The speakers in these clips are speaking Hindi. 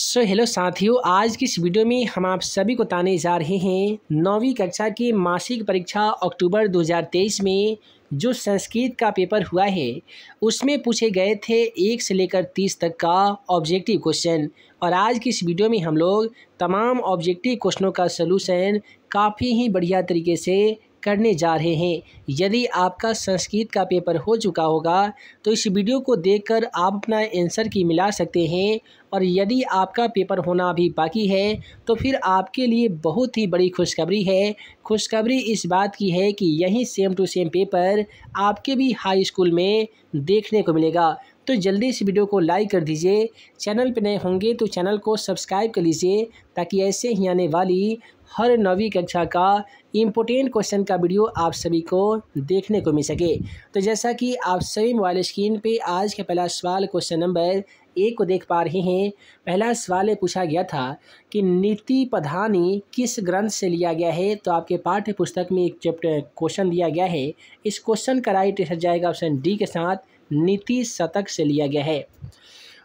सो हेलो साथियों आज की इस वीडियो में हम आप सभी को ताने जा रहे हैं नौवीं कक्षा की मासिक परीक्षा अक्टूबर 2023 में जो संस्कृत का पेपर हुआ है उसमें पूछे गए थे एक से लेकर तीस तक का ऑब्जेक्टिव क्वेश्चन और आज की इस वीडियो में हम लोग तमाम ऑब्जेक्टिव क्वेश्चनों का सलूशन काफ़ी ही बढ़िया तरीके से करने जा रहे हैं यदि आपका संस्कृत का पेपर हो चुका होगा तो इस वीडियो को देखकर आप अपना आंसर की मिला सकते हैं और यदि आपका पेपर होना अभी बाकी है तो फिर आपके लिए बहुत ही बड़ी खुशखबरी है खुशखबरी इस बात की है कि यही सेम टू सेम पेपर आपके भी हाई स्कूल में देखने को मिलेगा तो जल्दी इस वीडियो को लाइक कर दीजिए चैनल पर नए होंगे तो चैनल को सब्सक्राइब कर लीजिए ताकि ऐसे ही आने वाली हर नवी कक्षा का इम्पोर्टेंट क्वेश्चन का वीडियो आप सभी को देखने को मिल सके तो जैसा कि आप सभी मोबाइल स्क्रीन पे आज का पहला सवाल क्वेश्चन नंबर एक को देख पा रहे हैं पहला सवाल ये पूछा गया था कि नीति प्रधानी किस ग्रंथ से लिया गया है तो आपके पाठ्य पुस्तक में एक चैप्टर क्वेश्चन दिया गया है इस क्वेश्चन का राइट जाएगा ऑप्शन डी के साथ नीति शतक से लिया गया है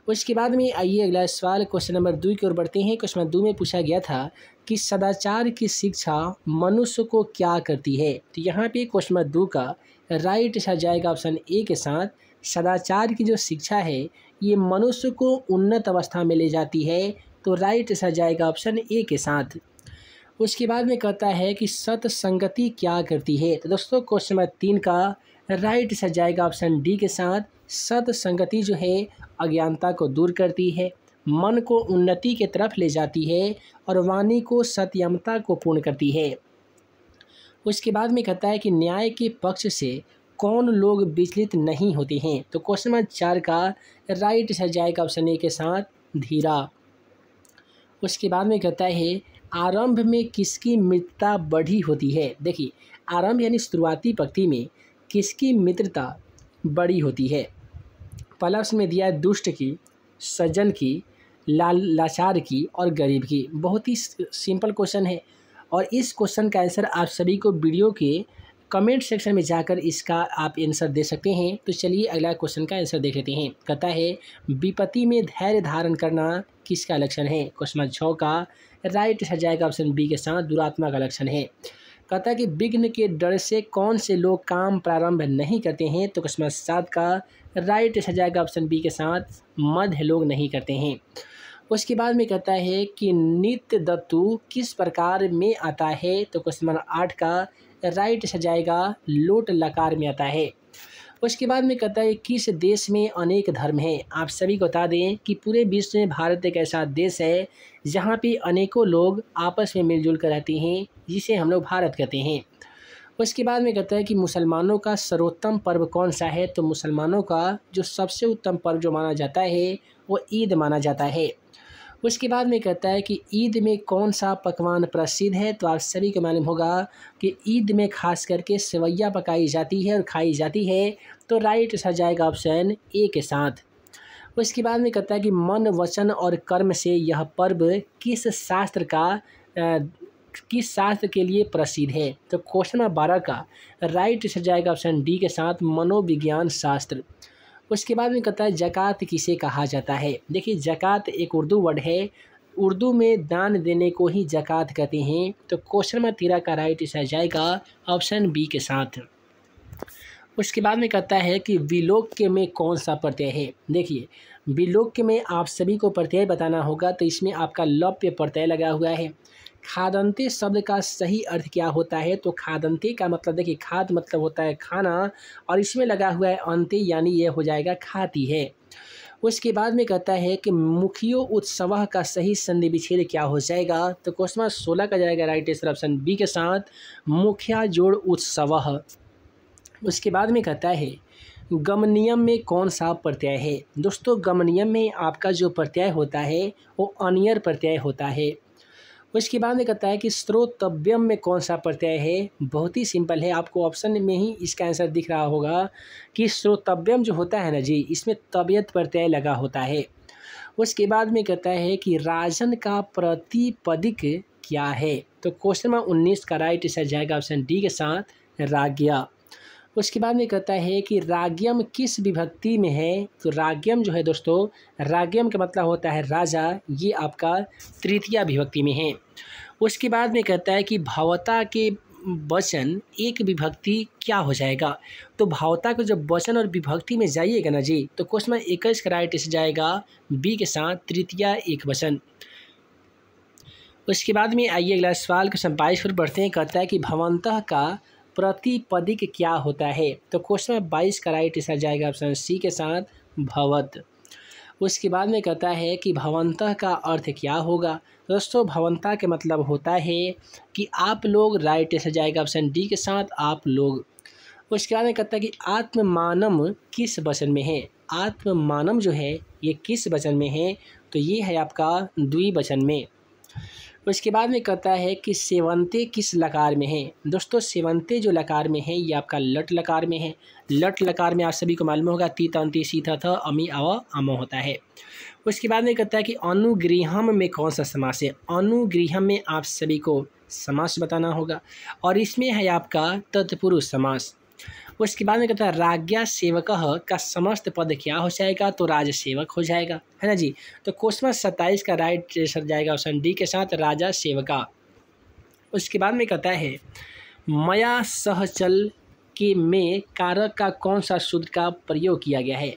उसके बाद में आइए अगला सवाल क्वेश्चन नंबर दो की ओर बढ़ते हैं क्वेश्चन नंबर दो में पूछा गया था कि सदाचार की शिक्षा मनुष्य को क्या करती है तो यहाँ पे क्वेश्चन नंबर दो का राइट आ जाएगा ऑप्शन ए के साथ सदाचार की जो शिक्षा है ये मनुष्य को उन्नत अवस्था में ले जाती है तो राइट आ जाएगा ऑप्शन ए के साथ उसके बाद में कहता है कि सतसंगति क्या करती है तो दोस्तों क्वेश्चन नंबर तीन का राइट आ जाएगा ऑप्शन डी के साथ सत्संगति जो है अज्ञानता को दूर करती है मन को उन्नति के तरफ ले जाती है और वाणी को सत्यमता को पूर्ण करती है उसके बाद में कहता है कि न्याय के पक्ष से कौन लोग विचलित नहीं होते हैं तो क्वेश्चन नंबर चार का राइट सर जाएगा ऑप्शन ए के साथ धीरा उसके बाद में कहता है आरंभ में किसकी मित्रता बढ़ी होती है देखिए आरंभ यानी शुरुआती पक्ति में किसकी मित्रता बड़ी होती है पहला में दिया है दुष्ट की सज्जन की लाल लाचार की और गरीब की बहुत ही सिंपल क्वेश्चन है और इस क्वेश्चन का आंसर आप सभी को वीडियो के कमेंट सेक्शन में जाकर इसका आप आंसर दे सकते हैं तो चलिए अगला क्वेश्चन का आंसर देख लेते हैं कहता है विपत्ति में धैर्य धारण करना किसका लक्षण है क्वेश्चन छः का राइट सर जाएगा ऑप्शन बी के साथ दुरात्मा का लक्षण है कहता है कि विघ्न के डर से कौन से लोग काम प्रारंभ नहीं करते हैं तो क्वेश्चन सात का राइट सजाएगा जाएगा ऑप्शन बी के साथ मध्य लोग नहीं करते हैं उसके बाद में कहता है कि नित्य दत्तु किस प्रकार में आता है तो क्वेश्चन आठ का राइट सजाएगा लोट लकार में आता है उसके बाद में कहता है किस देश में अनेक धर्म हैं आप सभी को बता दें कि पूरे विश्व में भारत एक ऐसा देश है जहाँ पे अनेकों लोग आपस में मिलजुल कर रहते हैं जिसे हम लोग भारत कहते हैं उसके बाद में कहता है कि मुसलमानों का सर्वोत्तम पर्व कौन सा है तो मुसलमानों का जो सबसे उत्तम पर्व जो माना जाता है वो ईद माना जाता है उसके बाद में कहता है कि ईद में कौन सा पकवान प्रसिद्ध है तो आप सभी को मालूम होगा कि ईद में खास करके सेवैया पकाई जाती है और खाई जाती है तो राइट सा जाएगा ऑप्शन ए के साथ उसके बाद में कहता है कि मन वचन और कर्म से यह पर्व किस शास्त्र का आ, किस शास्त्र के लिए प्रसिद्ध है तो क्वेश्चन नंबर बारह का राइट से जाएगा ऑप्शन डी के साथ मनोविज्ञान शास्त्र उसके बाद में कहता है जक़ात किसे कहा जाता है देखिए जक़ात एक उर्दू वर्ड है उर्दू में दान देने को ही जक़ात कहते हैं तो क्वेश्चन में तेरह का राइट इस जाएगा ऑप्शन बी के साथ उसके बाद में कहता है कि विलोक्य में कौन सा प्रत्यय है देखिए विलोक्य में आप सभी को प्रत्यय बताना होगा तो इसमें आपका लौप्य प्रत्यय लगा हुआ है खादंते शब्द का सही अर्थ क्या होता है तो खादंते का मतलब देखिए खाद मतलब होता है खाना और इसमें लगा हुआ है अंते यानी यह हो जाएगा खाती है उसके बाद में कहता है कि मुखियो उत्सव का सही संधि विच्छेद क्या हो जाएगा तो क्वेश्चन सोलह का जाएगा राइट आंसर ऑप्शन बी के साथ मुखिया जोड़ उत्सव उसके बाद में कहता है गमनियम में कौन सा प्रत्यय है दोस्तों गमनियम में आपका जो प्रत्यय होता है वो अनियर प्रत्यय होता है उसके बाद में कहता है कि स्रोतव्यम में कौन सा प्रत्यय है बहुत ही सिंपल है आपको ऑप्शन में ही इसका आंसर दिख रहा होगा कि स्रोतव्यम जो होता है ना जी इसमें तबियत प्रत्यय लगा होता है उसके बाद में कहता है कि राजन का प्रतिपदिक क्या है तो क्वेश्चन नंबर उन्नीस का राइट आंसर जाएगा ऑप्शन डी के साथ राज्ञा उसके बाद में कहता है कि राग्यम किस विभक्ति में है तो राग्यम जो है दोस्तों राग्यम का मतलब होता है राजा ये आपका तृतीय विभक्ति में है उसके बाद में कहता है कि भावता के वचन एक विभक्ति क्या हो जाएगा तो भावता को जब वचन और विभक्ति में जाइएगा ना जी तो क्वेश्चन नंबर इक्कीस राइट से जाएगा बी के साथ तृतीय एक वचन उसके बाद में आइए अगला सवाल क्वेश्चन बाईस पर बढ़ते हैं कहता है कि भवंत का प्रतिपदिक क्या होता है तो क्वेश्चन में बाईस का राइट आंसर जाएगा ऑप्शन सी के साथ भवत उसके बाद में कहता है कि भवंतः का अर्थ क्या होगा दोस्तों भवंता के मतलब होता है कि आप लोग राइट आंसर जाएगा ऑप्शन डी के साथ आप लोग उसके बाद में कहता है कि आत्ममानम किस वचन में है आत्ममानम जो है ये किस वचन में है तो ये है आपका द्विवचन में उसके बाद में कहता है कि सेवंते किस लकार में है दोस्तों सेवंते जो लकार में है ये आपका लट लकार में है लट लकार में आप सभी को मालूम होगा ती तंती सीधा था अमी अव अमो होता है उसके बाद में कहता है कि अनुगृहम में कौन सा समास है अनुगृहम में आप सभी को समास बताना होगा और इसमें है आपका तत्पुरुष समास उसके बाद में कहता है राज्ञा सेवक का समस्त पद क्या हो जाएगा तो राज सेवक हो जाएगा है ना जी तो क्वेश्चन सत्ताईस का राइट आंसर जाएगा ऑप्शन डी के साथ राजा सेवका उसके बाद में कहता है मया सहचल के में कारक का कौन सा सूत्र का प्रयोग किया गया है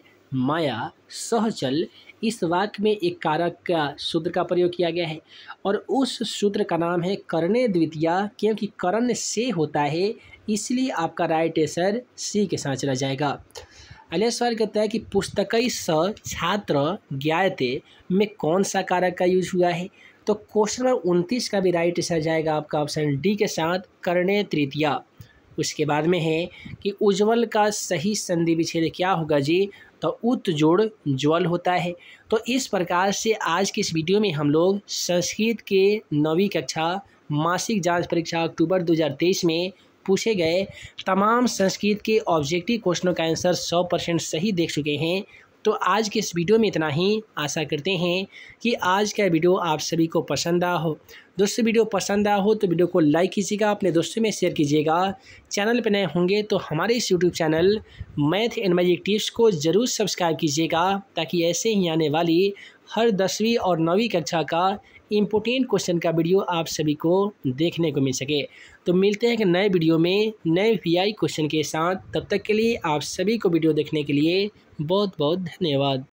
माया सहचल इस वाक्य में एक कारक का सूत्र का प्रयोग किया गया है और उस सूत्र का नाम है कर्णे द्वितीय क्योंकि कर्ण से होता है इसलिए आपका राइट आंसर सी के साथ चला जाएगा अगले सवाल कहता है कि पुस्तक स छात्र ज्ञाते में कौन सा कारक का यूज हुआ है तो क्वेश्चन नंबर उनतीस का भी राइट आंसर जाएगा आपका ऑप्शन डी के साथ करणे तृतीया उसके बाद में है कि उज्ज्वल का सही संधि विच्छेद क्या होगा जी तो उत जोड़ ज्वल होता है तो इस प्रकार से आज की इस वीडियो में हम लोग संस्कृत के नवी कक्षा मासिक जांच परीक्षा अक्टूबर 2023 में पूछे गए तमाम संस्कृत के ऑब्जेक्टिव क्वेश्चनों का आंसर सौ परसेंट सही देख चुके हैं तो आज के इस वीडियो में इतना ही आशा करते हैं कि आज का वीडियो आप सभी को पसंद आ हो दोस्तों वीडियो पसंद आ हो तो वीडियो को लाइक कीजिएगा अपने दोस्तों में शेयर कीजिएगा चैनल पर नए होंगे तो हमारे इस YouTube channel math and magic tips को ज़रूर सब्सक्राइब कीजिएगा ताकि ऐसे ही आने वाली हर दसवीं और नौवीं कक्षा का इम्पोर्टेंट क्वेश्चन का वीडियो आप सभी को देखने को मिल सके तो मिलते हैं एक नए वीडियो में नए वी क्वेश्चन के साथ तब तक के लिए आप सभी को वीडियो देखने के लिए बहुत बहुत धन्यवाद